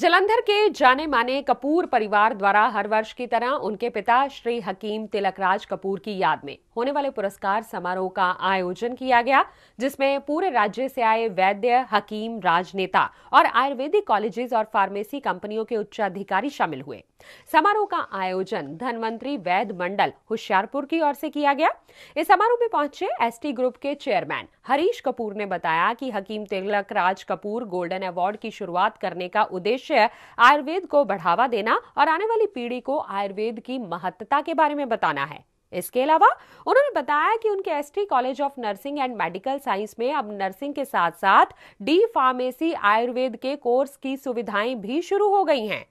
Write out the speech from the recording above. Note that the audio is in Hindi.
जलंधर के जाने माने कपूर परिवार द्वारा हर वर्ष की तरह उनके पिता श्री हकीम तिलकराज कपूर की याद में होने वाले पुरस्कार समारोह का आयोजन किया गया जिसमें पूरे राज्य से आए वैद्य हकीम राजनेता और आयुर्वेदिक कॉलेजेस और फार्मेसी कंपनियों के उच्चाधिकारी शामिल हुए समारोह का आयोजन धनवंतरी वैद्य मंडल होशियारपुर की ओर से किया गया इस समारोह में पहुंचे एस ग्रुप के चेयरमैन हरीश कपूर ने बताया कि हकीम तिलक राज कपूर गोल्डन अवार्ड की शुरुआत करने का उद्देश्य उद्देश्य आयुर्वेद को बढ़ावा देना और आने वाली पीढ़ी को आयुर्वेद की महत्ता के बारे में बताना है इसके अलावा उन्होंने बताया कि उनके ST college of nursing and medical science में अब नर्सिंग के साथ साथ डी फार्मेसी आयुर्वेद के कोर्स की सुविधाएं भी शुरू हो गई हैं